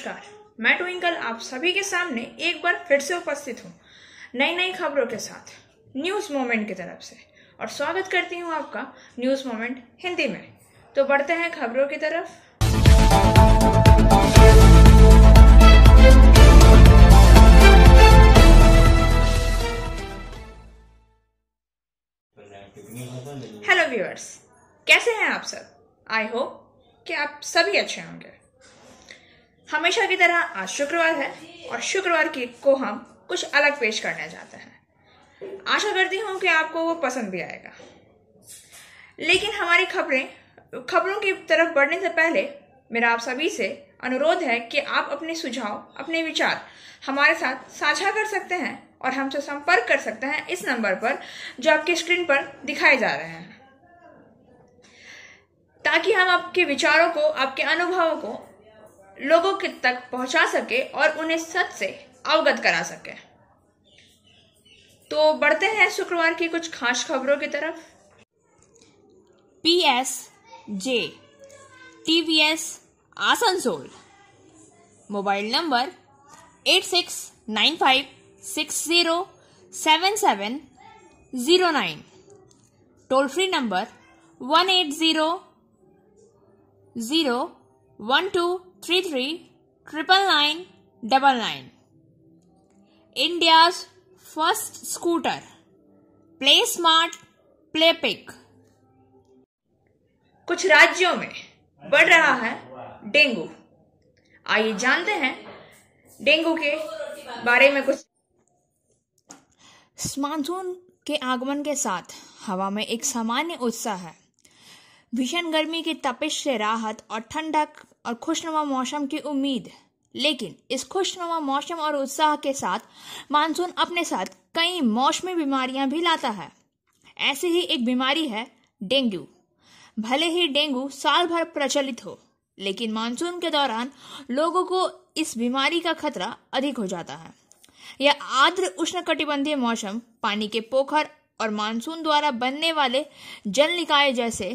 नमस्कार मैं ट्विंकल आप सभी के सामने एक बार फिर से उपस्थित हूँ नई नई खबरों के साथ न्यूज़ मोमेंट की तरफ से और स्वागत करती हूँ आपका न्यूज़ मोमेंट हिंदी में तो बढ़ते हैं खबरों की तरफ हेलो व्यूअर्स कैसे हैं आप सब आई होप कि आप सभी अच्छे होंगे हमेशा की तरह आज शुक्रवार है और शुक्रवार की को हम कुछ अलग पेश करने जाते हैं आशा करती हूँ कि आपको वो पसंद भी आएगा लेकिन हमारी खबरें खबरों की तरफ बढ़ने से पहले मेरा आप सभी से अनुरोध है कि आप अपने सुझाव अपने विचार हमारे साथ साझा कर सकते हैं और हमसे संपर्क कर सकते हैं इस नंबर पर जो आपके स्क्रीन पर दिखाए जा रहे हैं ताकि हम आपके विचारों को आपके अनुभवों को लोगों के तक पहुंचा सके और उन्हें सच से अवगत करा सके तो बढ़ते हैं शुक्रवार की कुछ खास खबरों की तरफ P S J T V S Asansol mobile number eight six nine five six zero seven seven zero nine toll free number one eight zero zero one two three three triple nine double nine India's first scooter play smart play pick कुछ राज्यों में बढ़ रहा है dengue आइए जानते हैं dengue के बारे में कुछ मानसून के आगमन के साथ हवा में एक सामान्य उत्साह है भीषण गर्मी की तपिश से राहत और ठंडक और खुशनुमा मौसम की उम्मीद लेकिन इस खुशनुमा मौसम और उत्साह के साथ मानसून अपने साथ कई मौसमी बीमारियां भी लाता है ऐसी ही एक बीमारी है डेंगू भले ही डेंगू साल भर प्रचलित हो लेकिन मानसून के दौरान लोगों को इस बीमारी का खतरा अधिक हो जाता है यह आर्द्र उष्णकटिबंधीय मौसम पानी के पोखर और मानसून द्वारा बनने वाले जल निकाय जैसे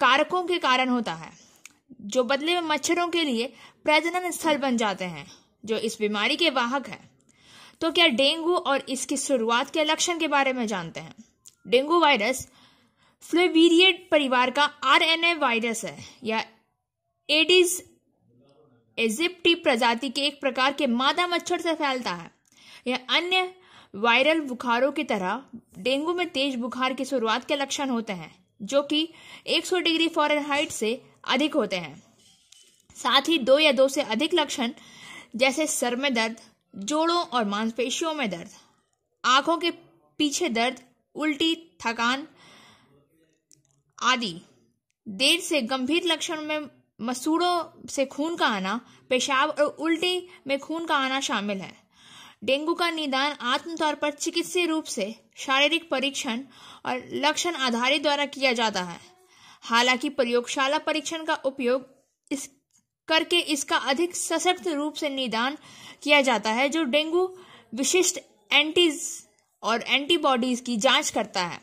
कारकों के कारण होता है जो बदले में मच्छरों के लिए प्रजनन स्थल बन जाते हैं जो इस बीमारी के वाहक हैं तो क्या डेंगू और इसकी शुरुआत के लक्षण के बारे में जानते हैं डेंगू वायरस फ्लेवीरिएट परिवार का आरएनए वायरस है या एडिस एजिप्टी प्रजाति के एक प्रकार के मादा मच्छर से फैलता है यह अन्य वायरल बुखारों की तरह डेंगू में तेज बुखार की शुरुआत के लक्षण होते हैं जो कि 100 डिग्री फॉरेनहाइट से अधिक होते हैं साथ ही दो या दो से अधिक लक्षण जैसे सर में दर्द जोड़ों और मांसपेशियों में दर्द आंखों के पीछे दर्द उल्टी थकान आदि देर से गंभीर लक्षण में मसूड़ों से खून का आना पेशाब और उल्टी में खून का आना शामिल है डेंगू का निदान आत्मतौर पर चिकित्सीय रूप से शारीरिक परीक्षण और लक्षण आधारित द्वारा किया जाता है हालांकि प्रयोगशाला परीक्षण का उपयोग इस करके इसका अधिक सशक्त रूप से निदान किया जाता है जो डेंगू विशिष्ट एंटीज और एंटीबॉडीज की जांच करता है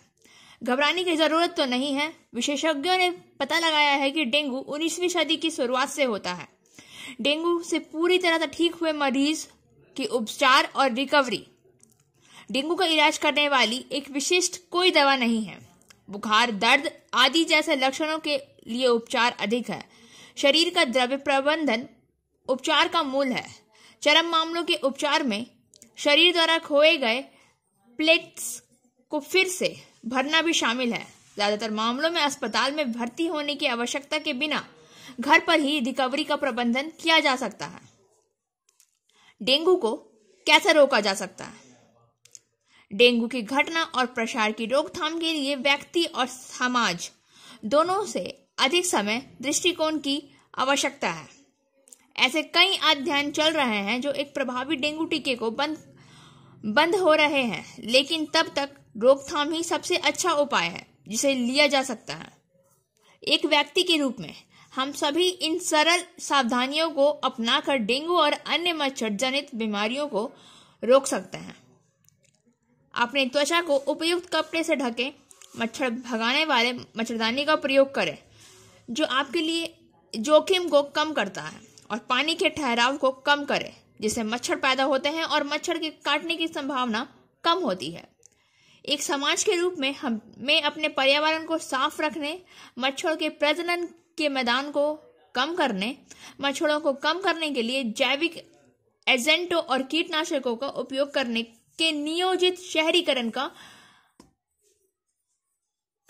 घबराने की जरूरत तो नहीं है विशेषज्ञों ने पता लगाया है कि डेंगू उन्नीसवीं सदी की शुरुआत से होता है डेंगू से पूरी तरह से ठीक हुए मरीज की उपचार और रिकवरी डेंगू का इलाज करने वाली एक विशिष्ट कोई दवा नहीं है बुखार दर्द आदि जैसे लक्षणों के लिए उपचार अधिक है शरीर का द्रव्य प्रबंधन उपचार का मूल है चरम मामलों के उपचार में शरीर द्वारा खोए गए प्लेट्स को फिर से भरना भी शामिल है ज्यादातर मामलों में अस्पताल में भर्ती होने की आवश्यकता के बिना घर पर ही रिकवरी का प्रबंधन किया जा सकता है डेंगू को कैसे रोका जा सकता है डेंगू की घटना और प्रसार की रोकथाम के लिए व्यक्ति और समाज दोनों से अधिक समय दृष्टिकोण की आवश्यकता है ऐसे कई अध्ययन चल रहे हैं जो एक प्रभावी डेंगू टीके को बंद बंद हो रहे हैं लेकिन तब तक रोकथाम ही सबसे अच्छा उपाय है जिसे लिया जा सकता है एक व्यक्ति के रूप में हम सभी इन सरल सावधानियों को अपनाकर डेंगू और अन्य मच्छर जनित बीमारियों को रोक सकते हैं अपनी त्वचा को उपयुक्त कपड़े से ढकें मच्छर भगाने वाले मच्छरदानी का प्रयोग करें जो आपके लिए जोखिम को कम करता है और पानी के ठहराव को कम करें जिससे मच्छर पैदा होते हैं और मच्छर के काटने की संभावना कम होती है एक समाज के रूप में हम में अपने पर्यावरण को साफ रखने मच्छरों के प्रजनन के मैदान को कम करने मच्छरों को कम करने के लिए जैविक एजेंटों और कीटनाशकों का उपयोग करने के नियोजित शहरीकरण का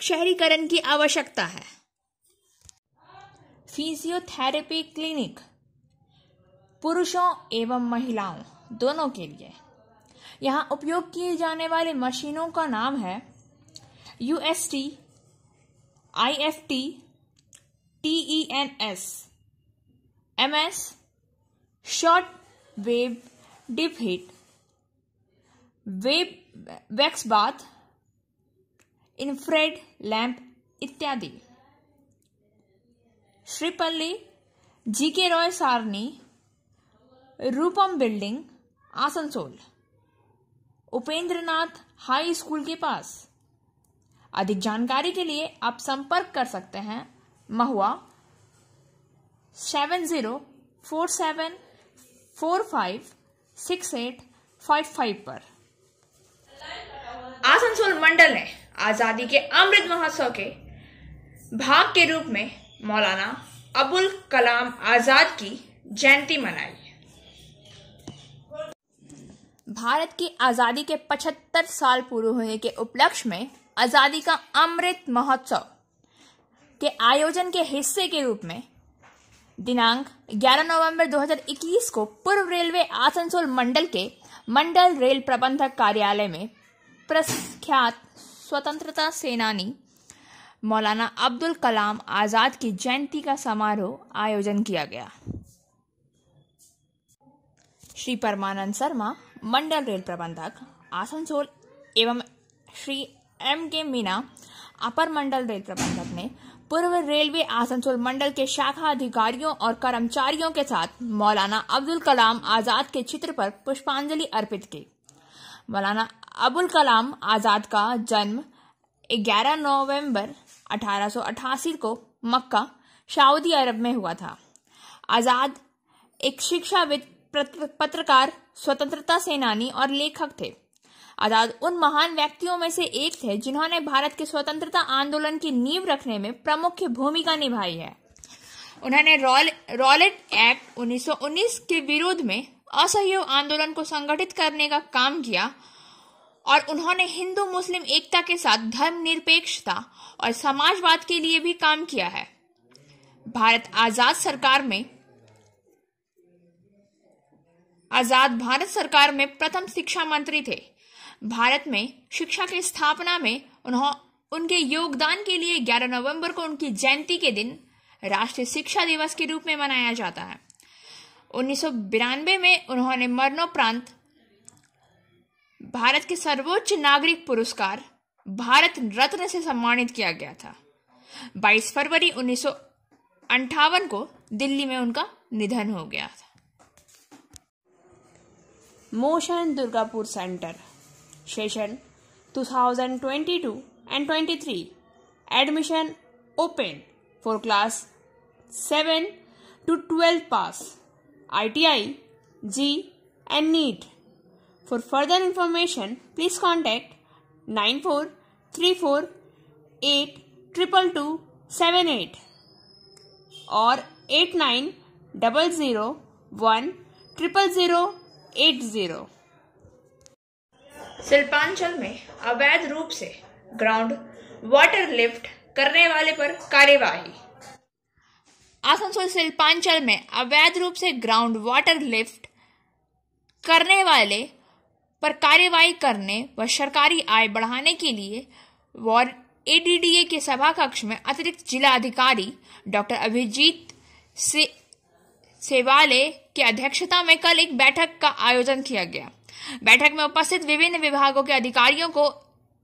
शहरीकरण की आवश्यकता है फिजियोथेरेपी क्लिनिक पुरुषों एवं महिलाओं दोनों के लिए यहां उपयोग किए जाने वाले मशीनों का नाम है UST I F T T N S M S short wave dip hit way wax bath infrared lamp इत्यादि Sripally GK Roy Sarani Rupam building Asansol Upendranath high school के पास अधिक जानकारी के लिए आप संपर्क कर सकते हैं Mahua seven zero four seven four five six eight five five पर आसनसोल मंडल ने आज़ादी के अमृत महोत्सव के भाग के रूप में मौलाना अबुल कलाम आज़ाद की जयंती मनाई भारत की आज़ादी के 75 साल पूरे होने के उपलक्ष्य में आज़ादी का अमृत महोत्सव के आयोजन के हिस्से के रूप में दिनांक 11 नवंबर 2021 को पूर्व रेलवे आसनसोल मंडल के मंडल रेल प्रबंधक कार्यालय में प्रख्यात स्वतंत्रता सेनानी मौलाना अब्दुल कलाम आज़ाद की जयंती का समारोह आयोजन किया गया श्री परमानंद शर्मा मंडल रेल प्रबंधक आसनसोल एवं श्री एम के मीना अपर मंडल रेल प्रबंधक ने पूर्व रेलवे आसनसोल मंडल के शाखा अधिकारियों और कर्मचारियों के साथ मौलाना अब्दुल कलाम आजाद के चित्र पर पुष्पांजलि अर्पित की मौलाना अबुल कलाम आज़ाद का जन्म 11 नवंबर 1888 को मक्का सऊदी अरब में हुआ था आज़ाद एक शिक्षाविद पत्रकार स्वतंत्रता सेनानी और लेखक थे आजाद उन महान व्यक्तियों में से एक थे जिन्होंने भारत के स्वतंत्रता आंदोलन की नींव रखने में प्रमुख भूमिका निभाई है उन्होंने रॉलेट एक्ट 1919 के विरोध में असहयोग आंदोलन को संगठित करने का काम किया और उन्होंने हिंदू मुस्लिम एकता के साथ धर्म निरपेक्षता और समाजवाद के लिए भी काम किया है भारत आजाद सरकार में आजाद भारत सरकार में प्रथम शिक्षा मंत्री थे भारत में शिक्षा की स्थापना में उन्होंने उनके योगदान के लिए 11 नवंबर को उनकी जयंती के दिन राष्ट्रीय शिक्षा दिवस के रूप में मनाया जाता है उन्नीस में उन्होंने मरणोपरांत भारत के सर्वोच्च नागरिक पुरस्कार भारत रत्न से सम्मानित किया गया था 22 फरवरी उन्नीस को दिल्ली में उनका निधन हो गया था Motion Durgapur centre session 2022 and 23 admission open for class 7 to 12 pass ITI, G and NEET. For further information, please contact 9434822278 or 8900100080. Shilpanchal में अवैध रूप से ग्राउंड वाटर लिफ्ट करने वाले पर कार्यवाही आसनसोल शिल्पांचल में अवैध रूप से ग्राउंड वाटर लिफ्ट करने वाले पर कार्यवाही करने व सरकारी आय बढ़ाने के लिए वार एडीडीए के सभा कक्ष में अतिरिक्त जिला अधिकारी डॉक्टर अभिजीत से सेवाले की अध्यक्षता में कल एक बैठक का आयोजन किया गया बैठक में उपस्थित विभिन्न विभागों के अधिकारियों को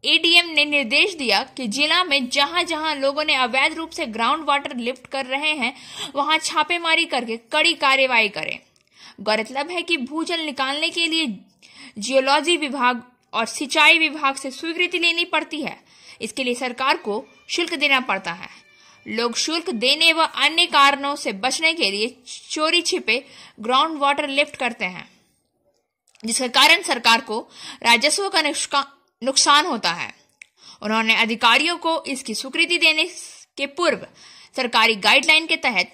एडीएम ने निर्देश दिया कि जिला में जहां जहां लोगों ने अवैध रूप से ग्राउंड वाटर लिफ्ट कर रहे हैं वहां छापेमारी करके कड़ी कार्यवाही करें गौरतलब है कि भूजल निकालने के लिए जियोलॉजी विभाग और सिंचाई विभाग से स्वीकृति लेनी पड़ती है इसके लिए सरकार को शुल्क देना पड़ता है लोग शुल्क देने व अन्य कारणों से बचने के लिए चोरी छिपे ग्राउंड वाटर लिफ्ट करते हैं जिसके कारण सरकार को राजस्व का नुकसान होता है उन्होंने अधिकारियों को इसकी स्वीकृति देने के पूर्व सरकारी गाइडलाइन के तहत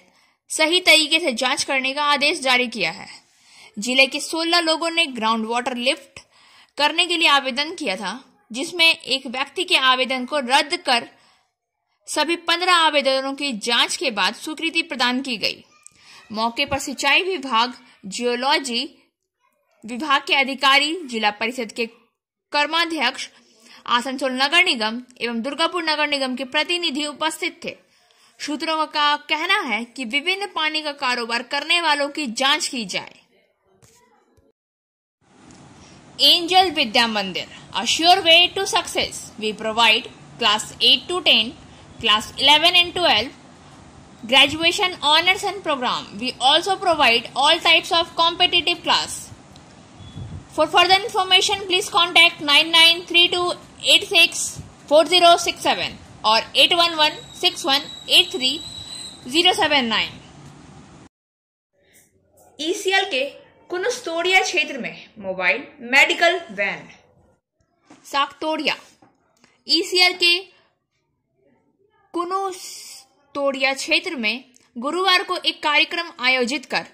सही तरीके से जांच करने का आदेश जारी किया है जिले के 16 लोगों ने ग्राउंड वाटर लिफ्ट करने के लिए आवेदन किया था जिसमें एक व्यक्ति के आवेदन को रद्द कर सभी 15 आवेदनों की जांच के बाद स्वीकृति प्रदान की गई मौके पर सिंचाई विभाग जियोलॉजी विभाग के अधिकारी जिला परिषद के कर्माध्यक्ष आसनसोल नगर निगम एवं दुर्गापुर नगर निगम के प्रतिनिधि उपस्थित थे सूत्रों का कहना है कि विभिन्न पानी का कारोबार करने वालों की जांच की जाए Angel Vidya Mandir assure way to success we provide class eight to ten class eleven and twelve graduation honours and program we also provide all types of competitive class for further information please contact nine nine three two eight six four zero six seven और eight one one six one eight three zero seven nine ECL के कुनस्तोड़िया क्षेत्र में mobile medical van Sanctoria ECL e के कुनुस्तोड़िया क्षेत्र में गुरुवार को एक कार्यक्रम आयोजित कर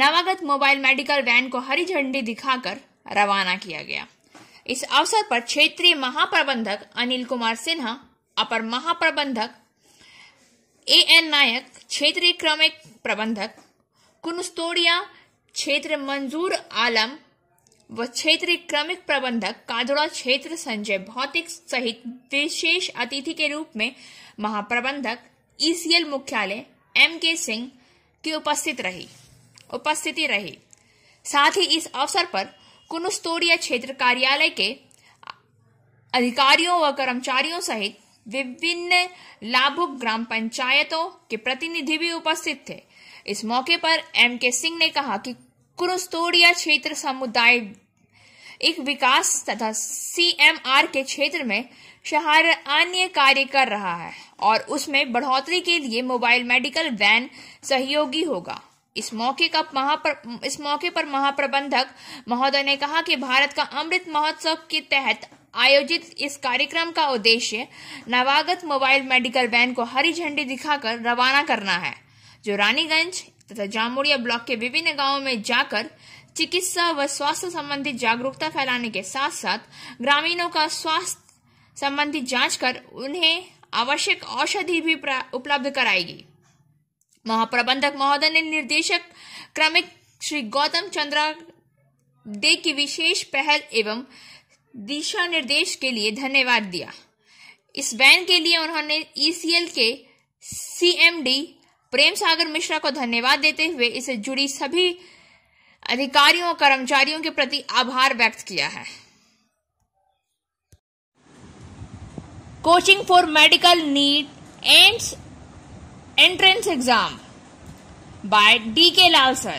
नवागत मोबाइल मेडिकल वैन को हरी झंडी दिखाकर रवाना किया गया इस अवसर पर क्षेत्रीय महाप्रबंधक अनिल कुमार सिन्हा अपर महाप्रबंधक ए एन नायक क्षेत्रीय क्रमिक प्रबंधक कुनस्तोड़िया क्षेत्र मंजूर आलम व क्षेत्रीय क्रमिक प्रबंधक कादोड़ा क्षेत्र संजय भौतिक सहित विशेष अतिथि के रूप में महाप्रबंधक ईसीएल मुख्यालय एम के सिंह की उपस्थित रही उपस्थिति रही साथ ही इस अवसर पर कुनुस्तोड़ी क्षेत्र कार्यालय के अधिकारियों व कर्मचारियों सहित विभिन्न लाभुक ग्राम पंचायतों के प्रतिनिधि भी उपस्थित थे इस मौके पर एम के सिंह ने कहा कि कुरुस्तोड़िया क्षेत्र समुदाय एक विकास तथा सी एम आर के क्षेत्र में शहर अन्य कार्य कर रहा है और उसमें बढ़ोतरी के लिए मोबाइल मेडिकल वैन सहयोगी होगा इस मौके का महाप्र इस मौके पर महाप्रबंधक महोदय ने कहा कि भारत का अमृत महोत्सव के तहत आयोजित इस कार्यक्रम का उद्देश्य नवागत मोबाइल मेडिकल वैन को हरी झंडी दिखाकर रवाना करना है जो रानीगंज तथा जामुड़िया ब्लॉक के विभिन्न गांवों में जाकर चिकित्सा व स्वास्थ्य संबंधी जागरूकता फैलाने के साथ साथ ग्रामीणों का स्वास्थ्य संबंधी जांच कर उन्हें आवश्यक औषधि भी उपलब्ध कराएगी महाप्रबंधक महोदय ने निर्देशक क्रमिक श्री गौतम चंद्रा दे की विशेष पहल एवं दिशा निर्देश के लिए धन्यवाद दिया इस बैन के लिए उन्होंने ईसीएल e के सीएमडी प्रेम सागर मिश्रा को धन्यवाद देते हुए इसे जुड़ी सभी अधिकारियों और कर्मचारियों के प्रति आभार व्यक्त किया है coaching for medical NEET ends entrance exam by DK Lal sir.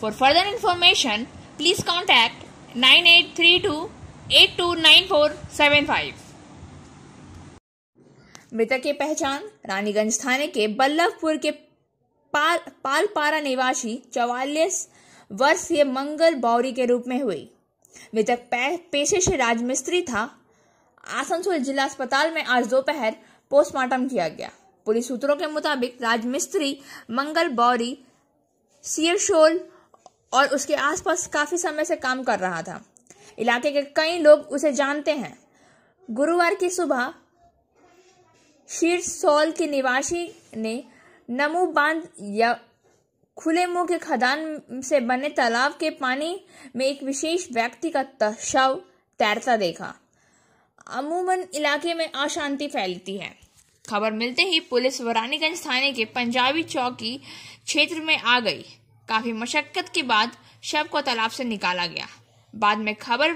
For further information, please contact 9832 829475. मृतक की पहचान रानीगंज थाने के बल्लभपुर के पाल पालपारा निवासी चौवालीस वर्षीय मंगल बौरी के रूप में हुई मृतक पेशे से राजमिस्त्री था आसनसोल जिला अस्पताल में आज दोपहर पोस्टमार्टम किया गया पुलिस सूत्रों के मुताबिक राजमिस्त्री मंगल बौरी सियरशोल और उसके आसपास काफी समय से काम कर रहा था इलाके के कई लोग उसे जानते हैं गुरुवार की सुबह शीरसोल के निवासी ने नमू बांध या खुले मुंह के खदान से बने तालाब के पानी में एक विशेष व्यक्ति का शव तैरता देखा अमूमन इलाके में अशांति फैलती है खबर मिलते ही पुलिस वरानीगंज थाने के पंजाबी चौकी क्षेत्र में आ गई काफी मशक्कत के बाद शव को तालाब से निकाला गया बाद में खबर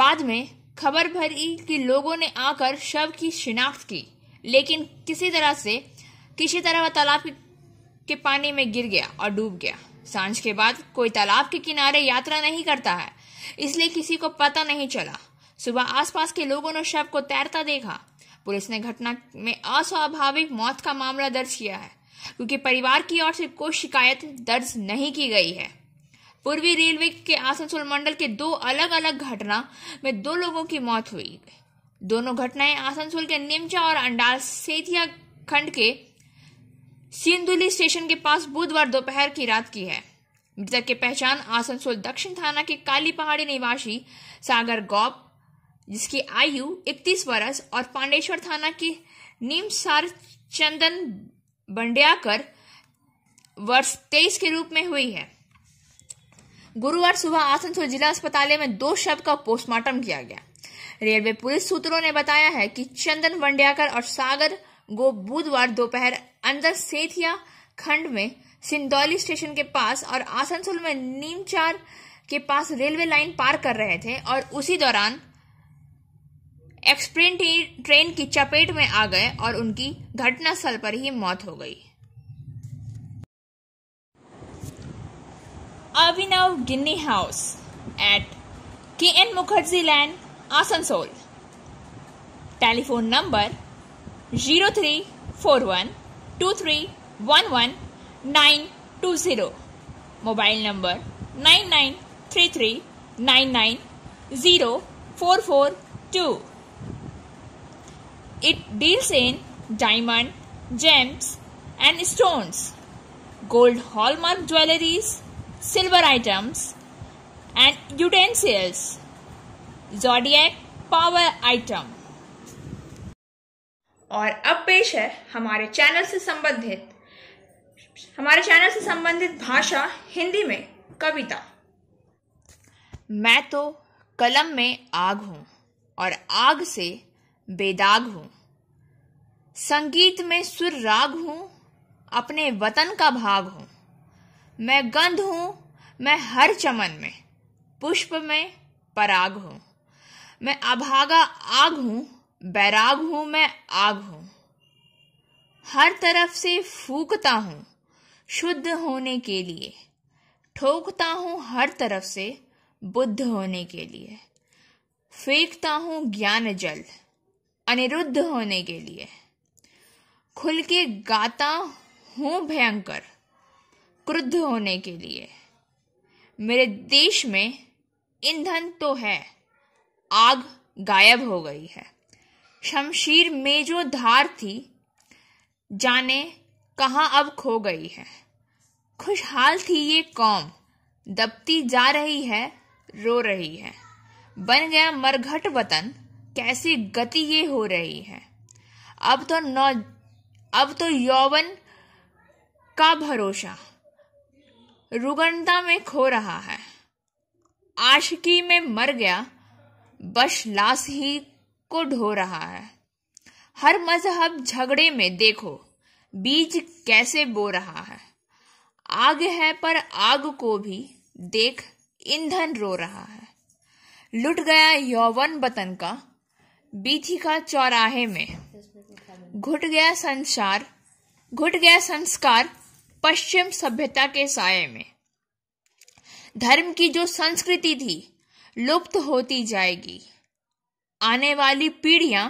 बाद में खबर भरी कि लोगों ने आकर शव की शिनाख्त की लेकिन किसी तरह से किसी तरह वह तालाब के पानी में गिर गया और डूब गया सांझ के बाद कोई तालाब के किनारे यात्रा नहीं करता है इसलिए किसी को पता नहीं चला सुबह आसपास के लोगों ने शव को तैरता देखा पुलिस ने घटना में अस्वाभाविक मौत का मामला दर्ज किया है क्योंकि परिवार की ओर से कोई शिकायत दर्ज नहीं की गई है पूर्वी रेलवे के आसनसोल मंडल के दो अलग अलग घटना में दो लोगों की मौत हुई दोनों घटनाएं आसनसोल के निमचा और अंडाल सेतिया खंड के सिंधुली स्टेशन के पास बुधवार दोपहर की रात की है मृतक की पहचान आसनसोल दक्षिण थाना के काली पहाड़ी निवासी सागर गौप जिसकी आयु 31 वर्ष और पांडेश्वर थाना के नीमसार चंदन बंड्याकर वर्ष तेईस के रूप में हुई है गुरुवार सुबह आसनसोल जिला अस्पताल में दो शव का पोस्टमार्टम किया गया रेलवे पुलिस सूत्रों ने बताया है कि चंदन बंडियाकर और सागर गो बुधवार दोपहर अंदर सेठिया खंड में सिंदौली स्टेशन के पास और आसनसोल में नीमचार के पास रेलवे लाइन पार कर रहे थे और उसी दौरान एक्सप्रेस ट्रेन की चपेट में आ गए और उनकी घटनास्थल पर ही मौत हो गई Abhinav Ginni house at K N Mukherjee land Asansol telephone number zero three four one two three one one nine two zero mobile number nine nine three three nine nine zero four four two It deals in diamond, gems, and stones, gold hallmark jewelries, silver items, and utensils, zodiac power item. और अब पेश है हमारे channel से संबंधित हमारे channel से संबंधित भाषा हिंदी में कविता मैं तो कलम में आग हूं और आग से बेदाग हूं संगीत में सुर राग हूं अपने वतन का भाग हूं मैं गंध हूं मैं हर चमन में पुष्प में पराग हूं मैं अभागा आग हूँ बैराग हूं मैं आग हूं हर तरफ से फूकता हूं शुद्ध होने के लिए ठोकता हूं हर तरफ से बुद्ध होने के लिए फेंकता हूँ ज्ञान जल अनिरुद्ध होने के लिए खुल के गाता हूं भयंकर क्रुद्ध होने के लिए मेरे देश में ईंधन तो है आग गायब हो गई है शमशीर में जो धार थी जाने कहाँ अब खो गई है खुशहाल थी ये कौम दबती जा रही है रो रही है बन गया मरघट वतन कैसी गति ये हो रही है अब तो नौ अब तो यौवन का भरोसा रुगणता में खो रहा है आशिकी में मर गया बस लाश ही को ढो रहा है हर मजहब झगड़े में देखो बीज कैसे बो रहा है आग है पर आग को भी देख ईंधन रो रहा है लुट गया यौवन बतन का बीथी का चौराहे में घुट गया संसार घुट गया संस्कार पश्चिम सभ्यता के साय में धर्म की जो संस्कृति थी लुप्त होती जाएगी आने वाली पीढ़ियां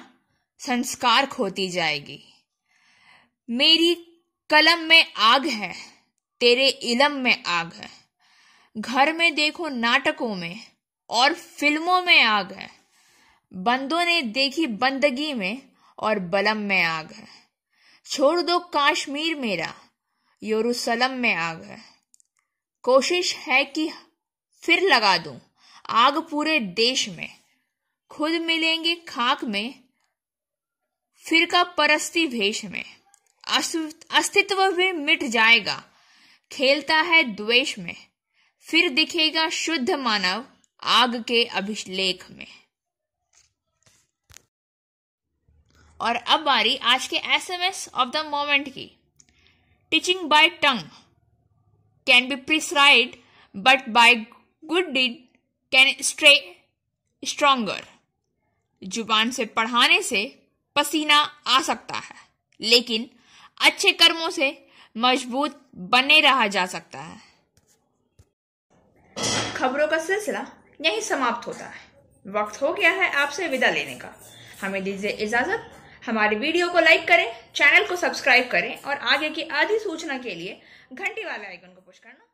संस्कार खोती जाएगी मेरी कलम में आग है तेरे इलम में आग है घर में देखो नाटकों में और फिल्मों में आग है बंदों ने देखी बंदगी में और बलम में आग है छोड़ दो काश्मीर मेरा यरूशलम में आग है कोशिश है कि फिर लगा दूं आग पूरे देश में खुद मिलेंगे खाक में फिर का परस्ती भेष में अस्तित्व भी मिट जाएगा खेलता है द्वेष में फिर दिखेगा शुद्ध मानव आग के अभिलेख में और अब बारी आज के S M S of the moment की teaching by tongue can be prescribe but by good deed can stray stronger जुबान से पढ़ाने से पसीना आ सकता है लेकिन अच्छे कर्मों से मजबूत बने रहा जा सकता है खबरों का सिलसिला यहीं समाप्त होता है वक्त हो गया है आपसे विदा लेने का हमें दीजिए इजाजत हमारे वीडियो को लाइक करें चैनल को सब्सक्राइब करें और आगे की आधी सूचना के लिए घंटी वाले आइकन को पुश करना